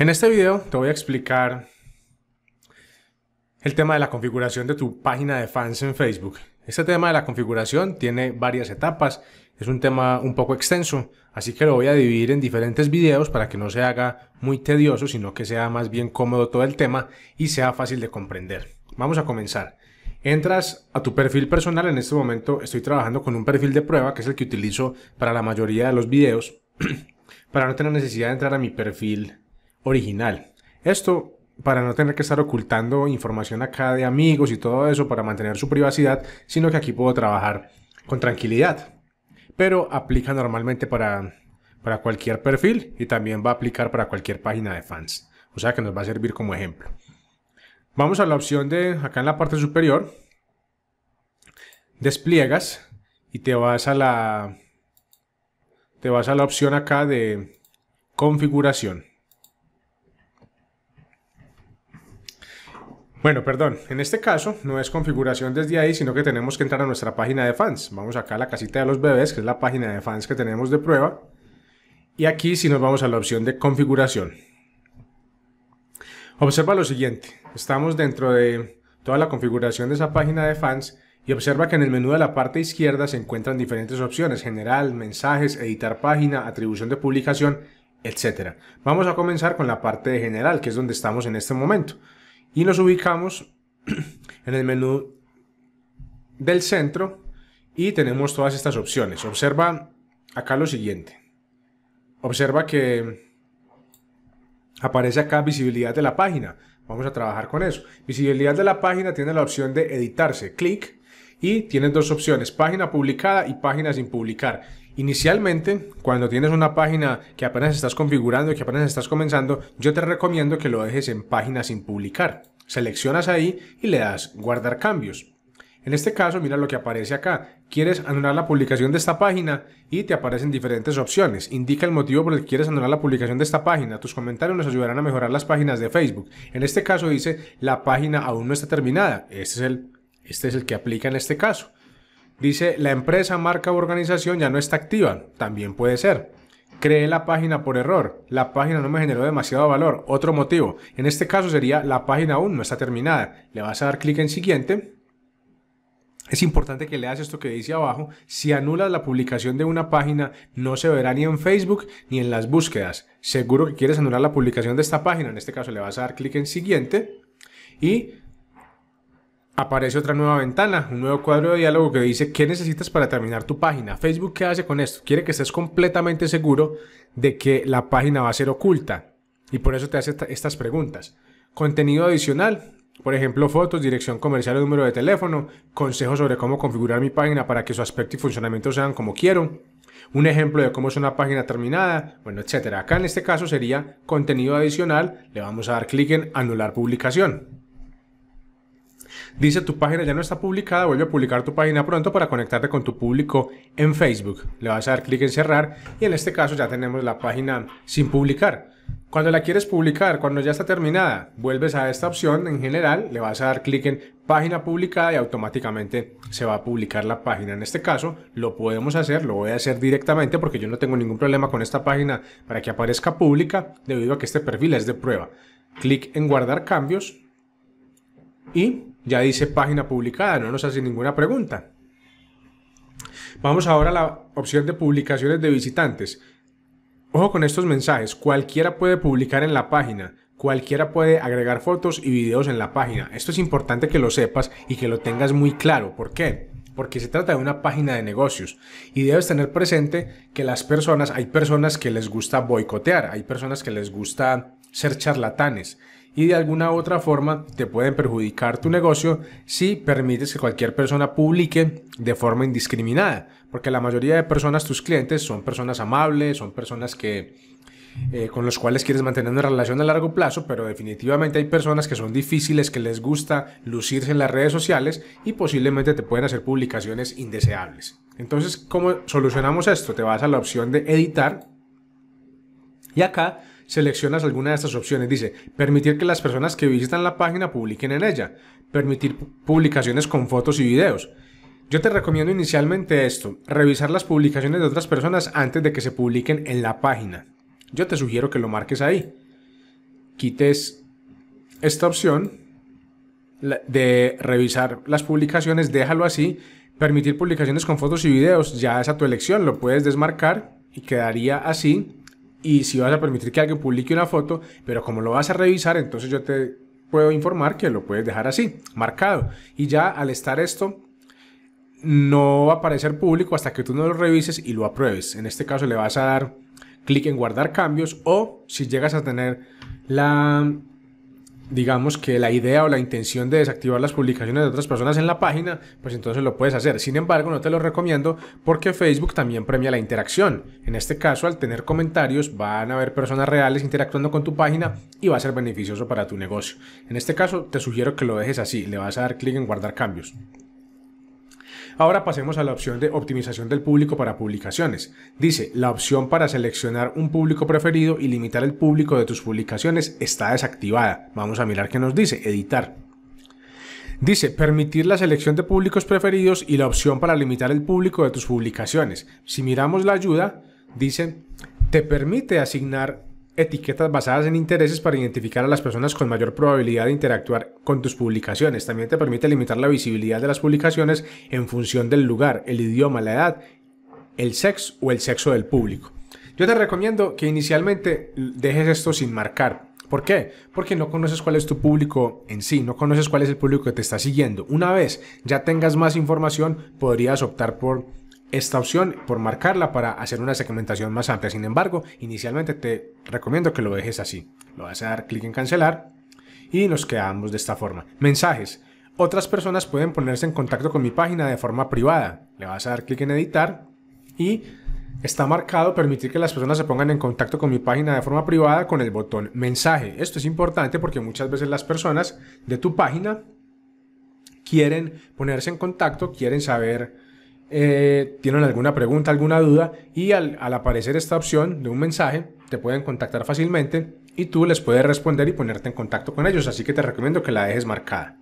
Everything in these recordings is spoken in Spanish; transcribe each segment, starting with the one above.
En este video te voy a explicar el tema de la configuración de tu página de fans en Facebook. Este tema de la configuración tiene varias etapas, es un tema un poco extenso, así que lo voy a dividir en diferentes videos para que no se haga muy tedioso, sino que sea más bien cómodo todo el tema y sea fácil de comprender. Vamos a comenzar. Entras a tu perfil personal, en este momento estoy trabajando con un perfil de prueba, que es el que utilizo para la mayoría de los videos, para no tener necesidad de entrar a mi perfil original. Esto para no tener que estar ocultando información acá de amigos y todo eso para mantener su privacidad, sino que aquí puedo trabajar con tranquilidad. Pero aplica normalmente para, para cualquier perfil y también va a aplicar para cualquier página de fans. O sea que nos va a servir como ejemplo. Vamos a la opción de acá en la parte superior. Despliegas y te vas a la te vas a la opción acá de configuración. Bueno, perdón, en este caso no es configuración desde ahí, sino que tenemos que entrar a nuestra página de fans. Vamos acá a la casita de los bebés, que es la página de fans que tenemos de prueba. Y aquí si nos vamos a la opción de configuración. Observa lo siguiente, estamos dentro de toda la configuración de esa página de fans y observa que en el menú de la parte izquierda se encuentran diferentes opciones, general, mensajes, editar página, atribución de publicación, etc. Vamos a comenzar con la parte de general, que es donde estamos en este momento y nos ubicamos en el menú del centro y tenemos todas estas opciones. Observa acá lo siguiente. Observa que aparece acá visibilidad de la página. Vamos a trabajar con eso. Visibilidad de la página tiene la opción de editarse. Clic y tienes dos opciones, página publicada y página sin publicar. Inicialmente, cuando tienes una página que apenas estás configurando y que apenas estás comenzando, yo te recomiendo que lo dejes en página sin publicar. Seleccionas ahí y le das guardar cambios. En este caso, mira lo que aparece acá. Quieres anular la publicación de esta página y te aparecen diferentes opciones. Indica el motivo por el que quieres anular la publicación de esta página. Tus comentarios nos ayudarán a mejorar las páginas de Facebook. En este caso dice, la página aún no está terminada. Este es el este es el que aplica en este caso. Dice, la empresa, marca u organización ya no está activa. También puede ser. Creé la página por error. La página no me generó demasiado valor. Otro motivo. En este caso sería la página aún no está terminada. Le vas a dar clic en siguiente. Es importante que leas esto que dice abajo. Si anulas la publicación de una página, no se verá ni en Facebook ni en las búsquedas. Seguro que quieres anular la publicación de esta página. En este caso le vas a dar clic en siguiente. Y aparece otra nueva ventana, un nuevo cuadro de diálogo que dice qué necesitas para terminar tu página. Facebook, ¿qué hace con esto? Quiere que estés completamente seguro de que la página va a ser oculta y por eso te hace estas preguntas. Contenido adicional, por ejemplo, fotos, dirección comercial o número de teléfono, consejos sobre cómo configurar mi página para que su aspecto y funcionamiento sean como quiero, un ejemplo de cómo es una página terminada, bueno, etcétera. Acá en este caso sería contenido adicional, le vamos a dar clic en anular publicación. Dice tu página ya no está publicada, vuelve a publicar tu página pronto para conectarte con tu público en Facebook. Le vas a dar clic en cerrar y en este caso ya tenemos la página sin publicar. Cuando la quieres publicar, cuando ya está terminada, vuelves a esta opción en general, le vas a dar clic en página publicada y automáticamente se va a publicar la página. En este caso lo podemos hacer, lo voy a hacer directamente porque yo no tengo ningún problema con esta página para que aparezca pública debido a que este perfil es de prueba. Clic en guardar cambios y ya dice página publicada, no nos hace ninguna pregunta. Vamos ahora a la opción de publicaciones de visitantes. Ojo con estos mensajes, cualquiera puede publicar en la página, cualquiera puede agregar fotos y videos en la página. Esto es importante que lo sepas y que lo tengas muy claro. ¿Por qué? Porque se trata de una página de negocios y debes tener presente que las personas, hay personas que les gusta boicotear, hay personas que les gusta ser charlatanes y de alguna u otra forma te pueden perjudicar tu negocio si permites que cualquier persona publique de forma indiscriminada, porque la mayoría de personas, tus clientes, son personas amables, son personas que eh, con los cuales quieres mantener una relación a largo plazo, pero definitivamente hay personas que son difíciles, que les gusta lucirse en las redes sociales y posiblemente te pueden hacer publicaciones indeseables. Entonces, ¿cómo solucionamos esto? Te vas a la opción de editar y acá seleccionas alguna de estas opciones. Dice, permitir que las personas que visitan la página publiquen en ella, permitir publicaciones con fotos y videos. Yo te recomiendo inicialmente esto, revisar las publicaciones de otras personas antes de que se publiquen en la página. Yo te sugiero que lo marques ahí. Quites esta opción de revisar las publicaciones, déjalo así. Permitir publicaciones con fotos y videos, ya es a tu elección, lo puedes desmarcar y quedaría así y si vas a permitir que alguien publique una foto, pero como lo vas a revisar, entonces yo te puedo informar que lo puedes dejar así, marcado. Y ya al estar esto, no va a aparecer público hasta que tú no lo revises y lo apruebes. En este caso le vas a dar clic en guardar cambios o si llegas a tener la digamos que la idea o la intención de desactivar las publicaciones de otras personas en la página, pues entonces lo puedes hacer. Sin embargo, no te lo recomiendo porque Facebook también premia la interacción. En este caso, al tener comentarios, van a haber personas reales interactuando con tu página y va a ser beneficioso para tu negocio. En este caso, te sugiero que lo dejes así, le vas a dar clic en guardar cambios. Ahora pasemos a la opción de optimización del público para publicaciones. Dice, la opción para seleccionar un público preferido y limitar el público de tus publicaciones está desactivada. Vamos a mirar qué nos dice, editar. Dice, permitir la selección de públicos preferidos y la opción para limitar el público de tus publicaciones. Si miramos la ayuda, dice, te permite asignar etiquetas basadas en intereses para identificar a las personas con mayor probabilidad de interactuar con tus publicaciones. También te permite limitar la visibilidad de las publicaciones en función del lugar, el idioma, la edad, el sexo o el sexo del público. Yo te recomiendo que inicialmente dejes esto sin marcar, ¿Por qué? Porque no conoces cuál es tu público en sí, no conoces cuál es el público que te está siguiendo. Una vez ya tengas más información, podrías optar por esta opción por marcarla para hacer una segmentación más amplia. Sin embargo, inicialmente te recomiendo que lo dejes así. Lo vas a dar clic en cancelar y nos quedamos de esta forma. Mensajes. Otras personas pueden ponerse en contacto con mi página de forma privada. Le vas a dar clic en editar y está marcado permitir que las personas se pongan en contacto con mi página de forma privada con el botón mensaje. Esto es importante porque muchas veces las personas de tu página quieren ponerse en contacto, quieren saber eh, tienen alguna pregunta, alguna duda y al, aparecer esta opción de un mensaje te pueden contactar fácilmente y tú les puedes responder y ponerte en contacto con ellos, así que te recomiendo que la dejes marcada.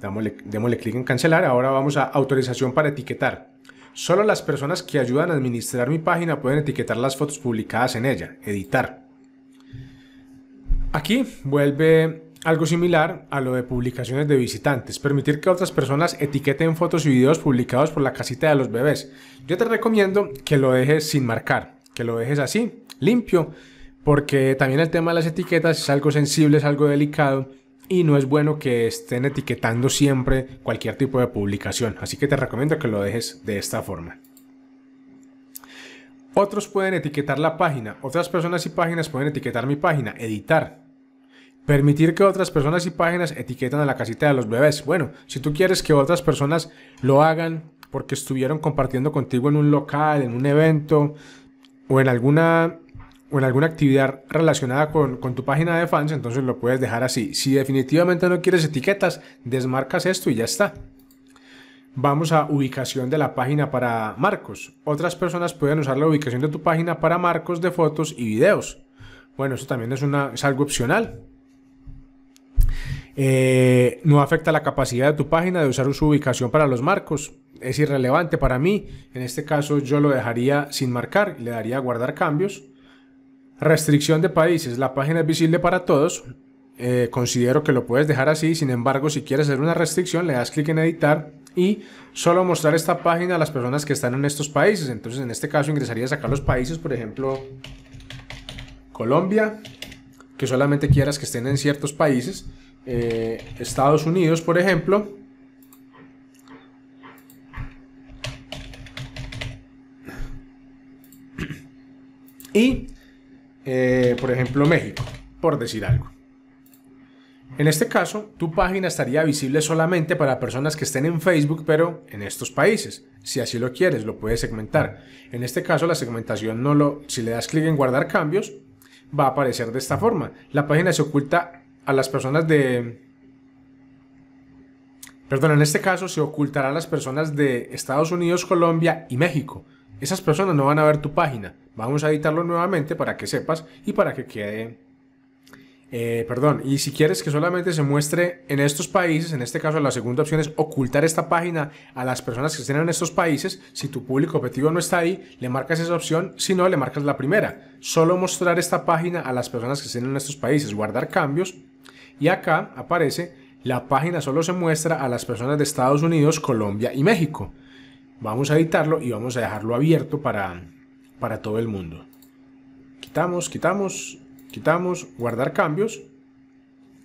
démosle clic en cancelar, ahora vamos a autorización para etiquetar. Solo las personas que ayudan a administrar mi página pueden etiquetar las fotos publicadas en ella, editar. Aquí vuelve algo similar a lo de publicaciones de visitantes, permitir que otras personas etiqueten fotos y videos publicados por la casita de los bebés. Yo te recomiendo que lo dejes sin marcar, que lo dejes así, limpio, porque también el tema de las etiquetas es algo sensible, es algo delicado y no es bueno que estén etiquetando siempre cualquier tipo de publicación, así que te recomiendo que lo dejes de esta forma. Otros pueden etiquetar la página, otras personas y páginas pueden etiquetar mi página, editar, Permitir que otras personas y páginas etiquetan a la casita de los bebés. Bueno, si tú quieres que otras personas lo hagan porque estuvieron compartiendo contigo en un local, en un evento o en alguna, o en alguna actividad relacionada con, tu página de fans, entonces lo puedes dejar así. Si definitivamente no quieres etiquetas, desmarcas esto y ya está. Vamos a ubicación de la página para marcos. Otras personas pueden usar la ubicación de tu página para marcos de fotos y videos. Bueno, eso también es, una, es algo opcional. Eh, no afecta la capacidad de tu página de usar su ubicación para los marcos. Es irrelevante para mí. En este caso yo lo dejaría sin marcar y le daría guardar cambios. Restricción de países. La página es visible para todos. Eh, considero que lo puedes dejar así. Sin embargo, si quieres hacer una restricción, le das clic en editar y solo mostrar esta página a las personas que están en estos países. Entonces, en este caso, ingresarías sacar los países, por ejemplo, Colombia, que solamente quieras que estén en ciertos países eh, Estados Unidos, por ejemplo, y, eh, por ejemplo, México, por decir algo. En este caso, tu página estaría visible solamente para personas que estén en Facebook, pero en estos países. Si así lo quieres, lo puedes segmentar. En este caso, la segmentación no lo... Si le das clic en guardar cambios, va a aparecer de esta forma. La página se oculta a las personas de... Perdón, en este caso se ocultará a las personas de Estados Unidos, Colombia y México. Esas personas no van a ver tu página. Vamos a editarlo nuevamente para que sepas y para que quede... Eh, perdón, y si quieres que solamente se muestre en estos países, en este caso la segunda opción es ocultar esta página a las personas que estén en estos países. Si tu público objetivo no está ahí, le marcas esa opción, si no, le marcas la primera. Solo mostrar esta página a las personas que estén en estos países, guardar cambios y acá aparece, la página solo se muestra a las personas de Estados Unidos, Colombia y México. Vamos a editarlo y vamos a dejarlo abierto para, para todo el mundo. Quitamos, quitamos, quitamos, guardar cambios.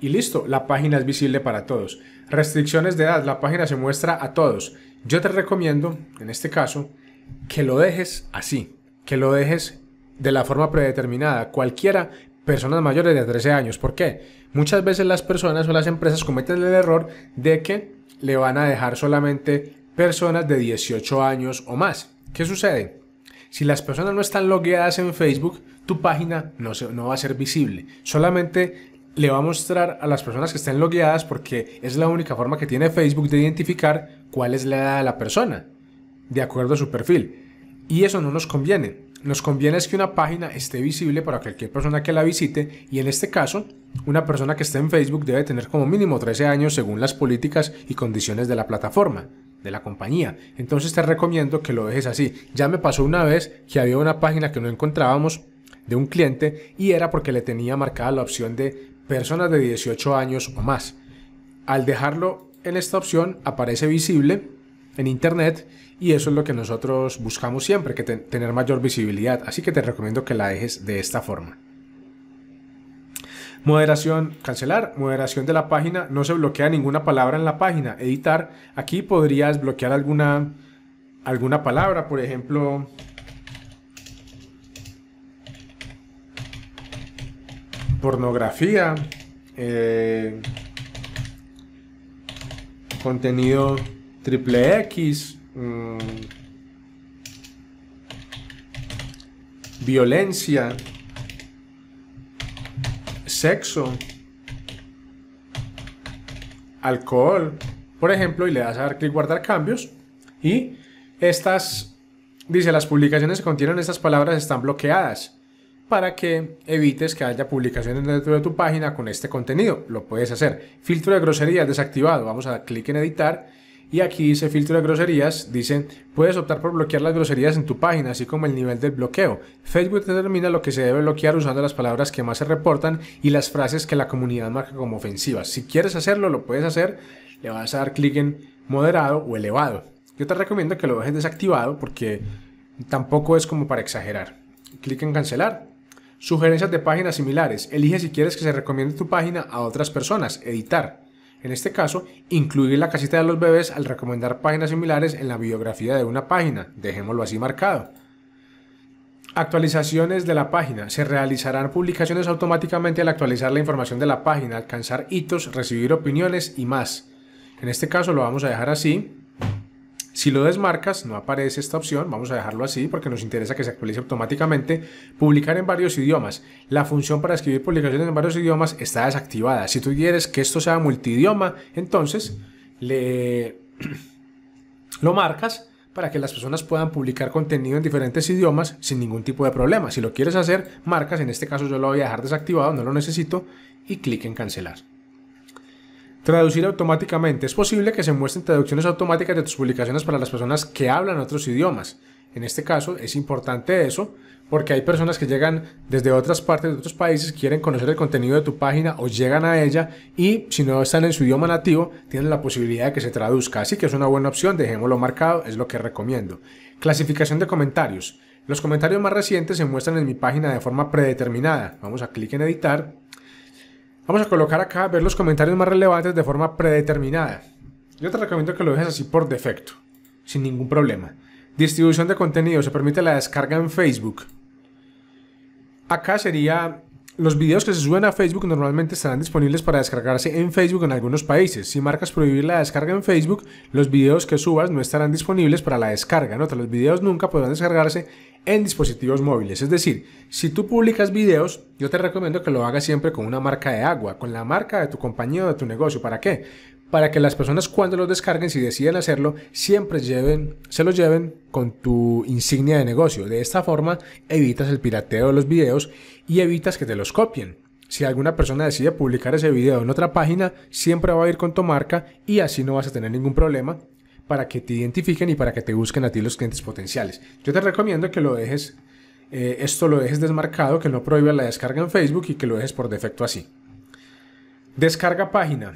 Y listo, la página es visible para todos. Restricciones de edad, la página se muestra a todos. Yo te recomiendo, en este caso, que lo dejes así, que lo dejes de la forma predeterminada. Cualquiera personas mayores de 13 años. ¿Por qué? Muchas veces las personas o las empresas cometen el error de que le van a dejar solamente personas de 18 años o más. ¿Qué sucede? Si las personas no están logueadas en Facebook, tu página no, no va a ser visible. Solamente le va a mostrar a las personas que estén logueadas porque es la única forma que tiene Facebook de identificar cuál es la edad de la persona, de acuerdo a su perfil. Y eso no nos conviene nos conviene es que una página esté visible para cualquier persona que la visite y en este caso, una persona que esté en Facebook debe tener como mínimo 13 años según las políticas y condiciones de la plataforma, de la compañía. Entonces te recomiendo que lo dejes así. Ya me pasó una vez que había una página que no encontrábamos de un cliente y era porque le tenía marcada la opción de personas de 18 años o más. Al dejarlo en esta opción aparece visible en Internet y eso es lo que nosotros buscamos siempre, que tener mayor visibilidad. Así que te recomiendo que la dejes de esta forma. Moderación, cancelar, moderación de la página, no se bloquea ninguna palabra en la página. Editar, aquí podrías bloquear alguna, alguna palabra, por ejemplo... Pornografía, eh, contenido Triple X. Mm, violencia. Sexo. Alcohol. Por ejemplo, y le das a dar clic guardar cambios. Y estas, dice, las publicaciones que contienen estas palabras están bloqueadas para que evites que haya publicaciones dentro de tu página con este contenido. Lo puedes hacer. Filtro de groserías desactivado. Vamos a dar clic en editar y aquí dice filtro de groserías, dice, puedes optar por bloquear las groserías en tu página, así como el nivel del bloqueo. Facebook determina lo que se debe bloquear usando las palabras que más se reportan y las frases que la comunidad marca como ofensivas. Si quieres hacerlo, lo puedes hacer, le vas a dar clic en moderado o elevado. Yo te recomiendo que lo dejes desactivado porque tampoco es como para exagerar. Clic en cancelar. Sugerencias de páginas similares. Elige si quieres que se recomiende tu página a otras personas. Editar. En este caso, incluir la casita de los bebés al recomendar páginas similares en la biografía de una página, dejémoslo así marcado. Actualizaciones de la página. Se realizarán publicaciones automáticamente al actualizar la información de la página, alcanzar hitos, recibir opiniones y más. En este caso lo vamos a dejar así. Si lo desmarcas, no aparece esta opción, vamos a dejarlo así porque nos interesa que se actualice automáticamente. Publicar en varios idiomas. La función para escribir publicaciones en varios idiomas está desactivada. Si tú quieres que esto sea multidioma, entonces le... lo marcas para que las personas puedan publicar contenido en diferentes idiomas sin ningún tipo de problema. Si lo quieres hacer, marcas, en este caso yo lo voy a dejar desactivado, no lo necesito, y clic en cancelar. Traducir automáticamente. Es posible que se muestren traducciones automáticas de tus publicaciones para las personas que hablan otros idiomas. En este caso es importante eso porque hay personas que llegan desde otras partes de otros países, quieren conocer el contenido de tu página o llegan a ella y si no están en su idioma nativo tienen la posibilidad de que se traduzca. Así que es una buena opción, dejémoslo marcado, es lo que recomiendo. Clasificación de comentarios. Los comentarios más recientes se muestran en mi página de forma predeterminada. Vamos a clic en editar Vamos a colocar acá, ver los comentarios más relevantes de forma predeterminada. Yo te recomiendo que lo dejes así por defecto, sin ningún problema. Distribución de contenido, se permite la descarga en Facebook. Acá sería los videos que se suben a Facebook normalmente estarán disponibles para descargarse en Facebook en algunos países. Si marcas prohibir la descarga en Facebook, los videos que subas no estarán disponibles para la descarga. Nota, los videos nunca podrán descargarse en dispositivos móviles. Es decir, si tú publicas videos, yo te recomiendo que lo hagas siempre con una marca de agua, con la marca de tu compañía o de tu negocio. ¿Para qué? Para que las personas cuando los descarguen, si deciden hacerlo, siempre lleven, se los lleven con tu insignia de negocio. De esta forma evitas el pirateo de los videos y evitas que te los copien. Si alguna persona decide publicar ese video en otra página, siempre va a ir con tu marca y así no vas a tener ningún problema para que te identifiquen y para que te busquen a ti los clientes potenciales. Yo te recomiendo que lo dejes, eh, esto lo dejes desmarcado, que no prohíba la descarga en Facebook y que lo dejes por defecto así. Descarga página.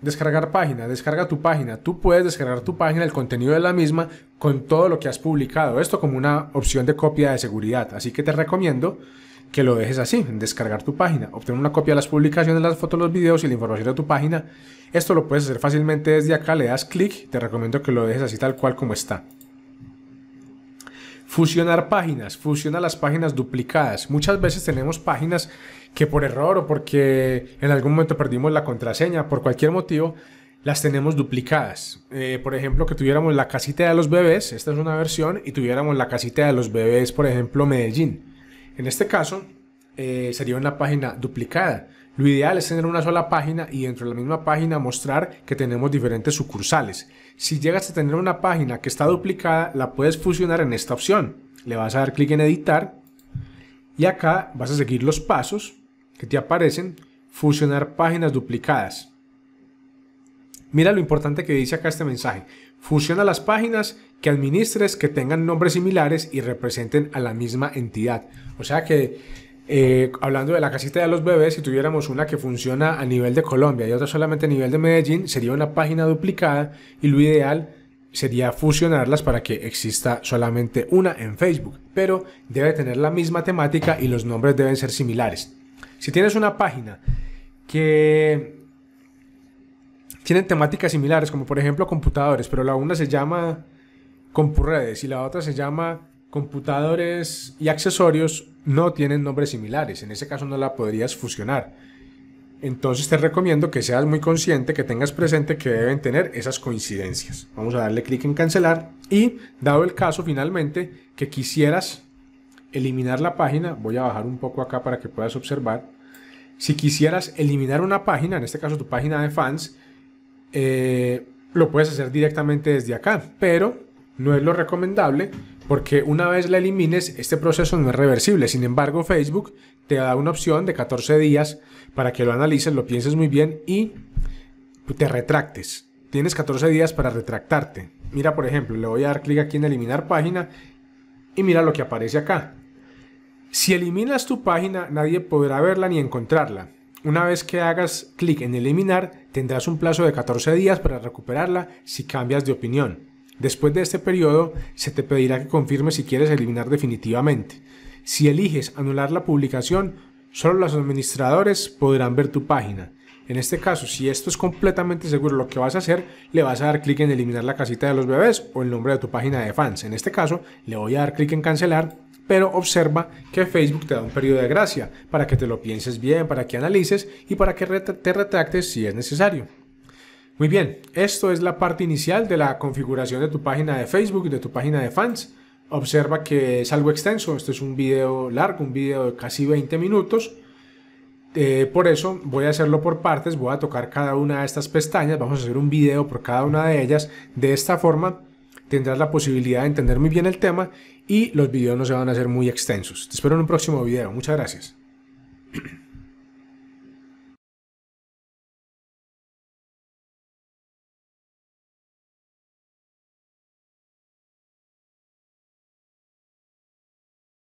Descargar página, descarga tu página. Tú puedes descargar tu página, el contenido de la misma, con todo lo que has publicado. Esto como una opción de copia de seguridad. Así que te recomiendo que lo dejes así, descargar tu página, obtener una copia de las publicaciones, las fotos, los videos y la información de tu página. Esto lo puedes hacer fácilmente desde acá, le das clic, te recomiendo que lo dejes así tal cual como está. Fusionar páginas, fusiona las páginas duplicadas. Muchas veces tenemos páginas que por error o porque en algún momento perdimos la contraseña, por cualquier motivo, las tenemos duplicadas. Eh, por ejemplo, que tuviéramos la casita de los bebés, esta es una versión, y tuviéramos la casita de los bebés, por ejemplo, Medellín. En este caso, eh, sería una página duplicada. Lo ideal es tener una sola página y dentro de la misma página mostrar que tenemos diferentes sucursales. Si llegas a tener una página que está duplicada, la puedes fusionar en esta opción. Le vas a dar clic en editar y acá vas a seguir los pasos que te aparecen. Fusionar páginas duplicadas. Mira lo importante que dice acá este mensaje. Fusiona las páginas que administres que tengan nombres similares y representen a la misma entidad. O sea que, eh, hablando de la casita de los bebés, si tuviéramos una que funciona a nivel de Colombia y otra solamente a nivel de Medellín, sería una página duplicada y lo ideal sería fusionarlas para que exista solamente una en Facebook, pero debe tener la misma temática y los nombres deben ser similares. Si tienes una página que tienen temáticas similares, como por ejemplo computadores, pero la una se llama CompuRedes y la otra se llama Computadores y Accesorios, no tienen nombres similares. En ese caso no la podrías fusionar. Entonces te recomiendo que seas muy consciente, que tengas presente que deben tener esas coincidencias. Vamos a darle clic en cancelar y dado el caso finalmente que quisieras eliminar la página, voy a bajar un poco acá para que puedas observar. Si quisieras eliminar una página, en este caso tu página de fans, eh, lo puedes hacer directamente desde acá, pero no es lo recomendable porque una vez la elimines este proceso no es reversible. Sin embargo, Facebook te da una opción de 14 días para que lo analices, lo pienses muy bien y te retractes. Tienes 14 días para retractarte. Mira, por ejemplo, le voy a dar clic aquí en eliminar página y mira lo que aparece acá. Si eliminas tu página, nadie podrá verla ni encontrarla. Una vez que hagas clic en eliminar, tendrás un plazo de 14 días para recuperarla si cambias de opinión. Después de este periodo, se te pedirá que confirmes si quieres eliminar definitivamente. Si eliges anular la publicación, solo los administradores podrán ver tu página. En este caso, si esto es completamente seguro lo que vas a hacer, le vas a dar clic en eliminar la casita de los bebés o el nombre de tu página de fans. En este caso, le voy a dar clic en cancelar, pero observa que Facebook te da un periodo de gracia para que te lo pienses bien, para que analices y para que te retractes si es necesario. Muy bien, esto es la parte inicial de la configuración de tu página de Facebook, y de tu página de fans. Observa que es algo extenso, esto es un video largo, un video de casi 20 minutos. Eh, por eso voy a hacerlo por partes, voy a tocar cada una de estas pestañas, vamos a hacer un video por cada una de ellas. De esta forma tendrás la posibilidad de entender muy bien el tema y los videos no se van a hacer muy extensos. Te espero en un próximo video. Muchas gracias.